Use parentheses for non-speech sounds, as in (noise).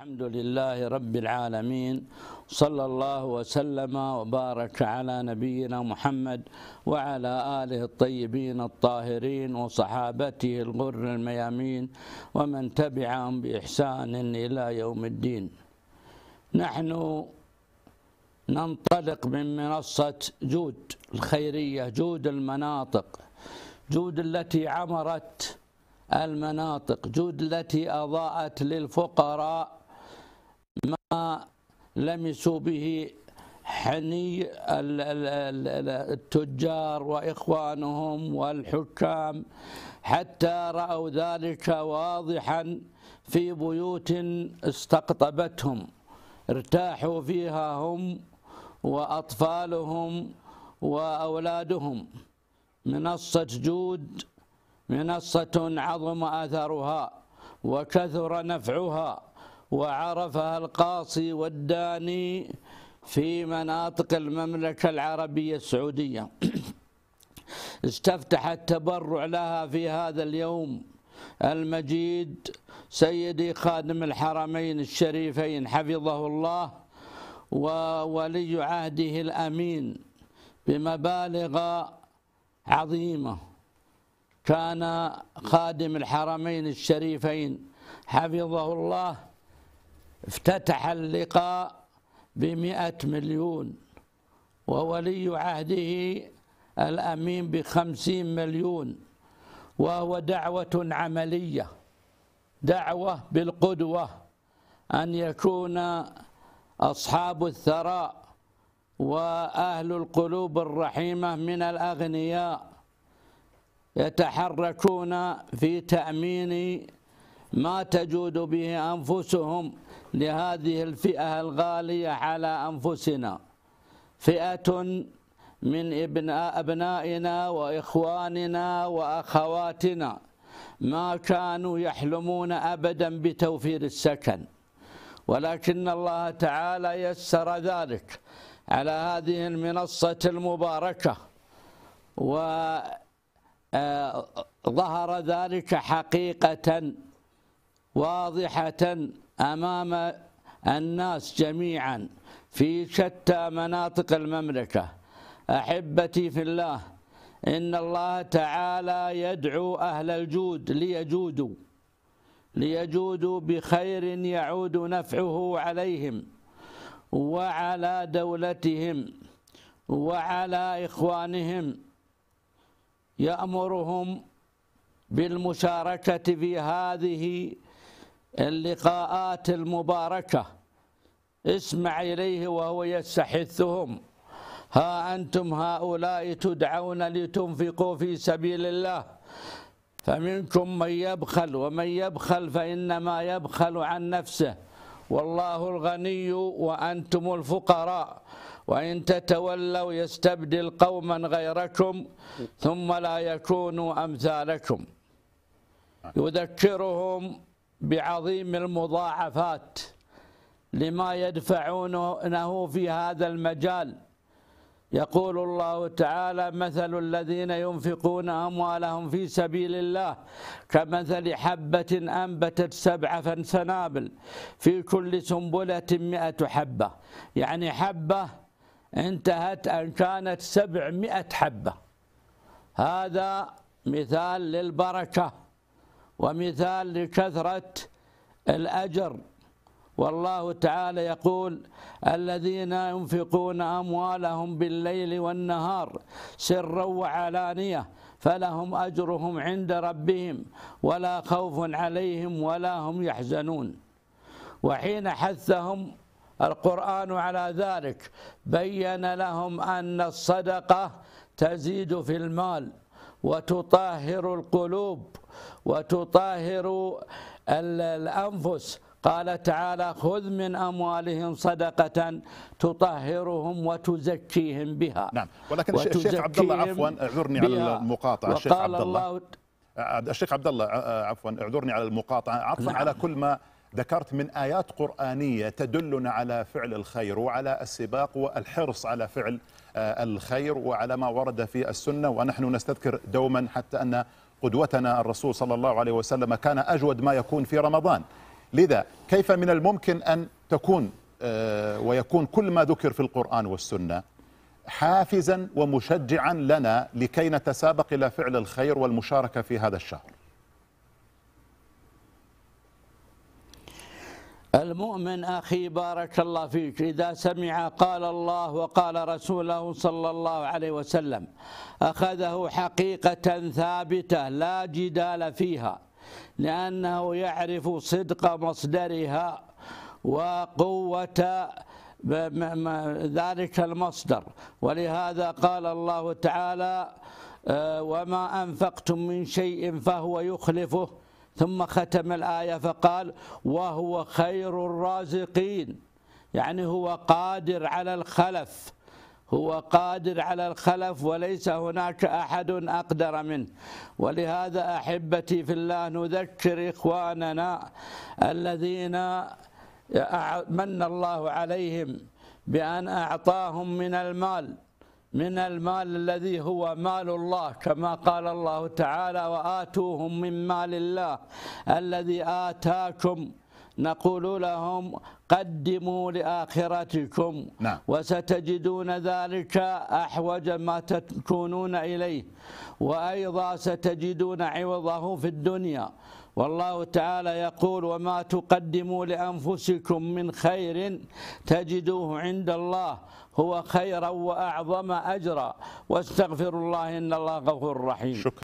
الحمد لله رب العالمين صلى الله وسلم وبارك على نبينا محمد وعلى آله الطيبين الطاهرين وصحابته الغر الميامين ومن تبعهم بإحسان إلى يوم الدين نحن ننطلق من منصة جود الخيرية جود المناطق جود التي عمرت المناطق جود التي أضاءت للفقراء ما لمسوا به حني التجار واخوانهم والحكام حتى راوا ذلك واضحا في بيوت استقطبتهم ارتاحوا فيها هم واطفالهم واولادهم منصه جود منصه عظم اثرها وكثر نفعها وعرفها القاصي والداني في مناطق المملكة العربية السعودية (clears throat) استفتح التبرع لها في هذا اليوم المجيد سيدي خادم الحرمين الشريفين حفظه الله وولي عهده الأمين بمبالغ عظيمة كان خادم الحرمين الشريفين حفظه الله افتتح اللقاء بمئة مليون وولي عهده الأمين بخمسين مليون وهو دعوة عملية دعوة بالقدوة أن يكون أصحاب الثراء وأهل القلوب الرحيمة من الأغنياء يتحركون في تأمين ما تجود به أنفسهم لهذه الفئة الغالية على أنفسنا فئة من أبنائنا وإخواننا وأخواتنا ما كانوا يحلمون أبدا بتوفير السكن ولكن الله تعالى يسر ذلك على هذه المنصة المباركة وظهر آه، ذلك حقيقة واضحة أمام الناس جميعا في شتى مناطق المملكة أحبتي في الله إن الله تعالى يدعو أهل الجود ليجودوا ليجودوا بخير يعود نفعه عليهم وعلى دولتهم وعلى إخوانهم يأمرهم بالمشاركة في هذه اللقاءات المباركة اسمع إليه وهو يستحثهم ها أنتم هؤلاء تدعون لتنفقوا في سبيل الله فمنكم من يبخل ومن يبخل فإنما يبخل عن نفسه والله الغني وأنتم الفقراء وإن تتولوا يستبدل قوما غيركم ثم لا يكونوا أمثالكم يذكرهم بعظيم المضاعفات لما يدفعونه في هذا المجال يقول الله تعالى مثل الذين ينفقون أموالهم في سبيل الله كمثل حبة أنبتت سبع سنابل في كل سنبلة مئة حبة يعني حبة انتهت أن كانت سبعمائة حبة هذا مثال للبركة ومثال لكثرة الأجر والله تعالى يقول الذين ينفقون أموالهم بالليل والنهار سرا وعلانية فلهم أجرهم عند ربهم ولا خوف عليهم ولا هم يحزنون وحين حثهم القرآن على ذلك بين لهم أن الصدقة تزيد في المال وتطهر القلوب وتطهر الأنفس قال تعالى خذ من أموالهم صدقة تطهرهم وتزكيهم بها نعم ولكن الشيخ عبد الله عفوا اعذرني على المقاطعة الشيخ عبد الله الشيخ عبد الله عفوا اعذرني على المقاطعة عطفا نعم. على كل ما ذكرت من آيات قرآنية تدلنا على فعل الخير وعلى السباق والحرص على فعل آه، الخير وعلى ما ورد في السنة ونحن نستذكر دوما حتى أن قدوتنا الرسول صلى الله عليه وسلم كان أجود ما يكون في رمضان لذا كيف من الممكن أن تكون آه، ويكون كل ما ذكر في القرآن والسنة حافزا ومشجعا لنا لكي نتسابق إلى فعل الخير والمشاركة في هذا الشهر المؤمن أخي بارك الله فيك إذا سمع قال الله وقال رسوله صلى الله عليه وسلم أخذه حقيقة ثابتة لا جدال فيها لأنه يعرف صدق مصدرها وقوة ذلك المصدر ولهذا قال الله تعالى آه، وما أنفقتم من شيء فهو يخلفه ثم ختم الآية فقال وهو خير الرازقين يعني هو قادر على الخلف هو قادر على الخلف وليس هناك أحد أقدر منه ولهذا أحبتي في الله نذكر إخواننا الذين من الله عليهم بأن أعطاهم من المال من المال الذي هو مال الله كما قال الله تعالى وآتوهم من مال الله الذي آتاكم نقول لهم قدموا لآخرتكم نعم. وستجدون ذلك أحوج ما تكونون إليه وأيضا ستجدون عوضه في الدنيا والله تعالى يقول وما تقدموا لأنفسكم من خير تجدوه عند الله هو خيرا وأعظم أجرا واستغفروا الله إن الله غفور رحيم شكرا.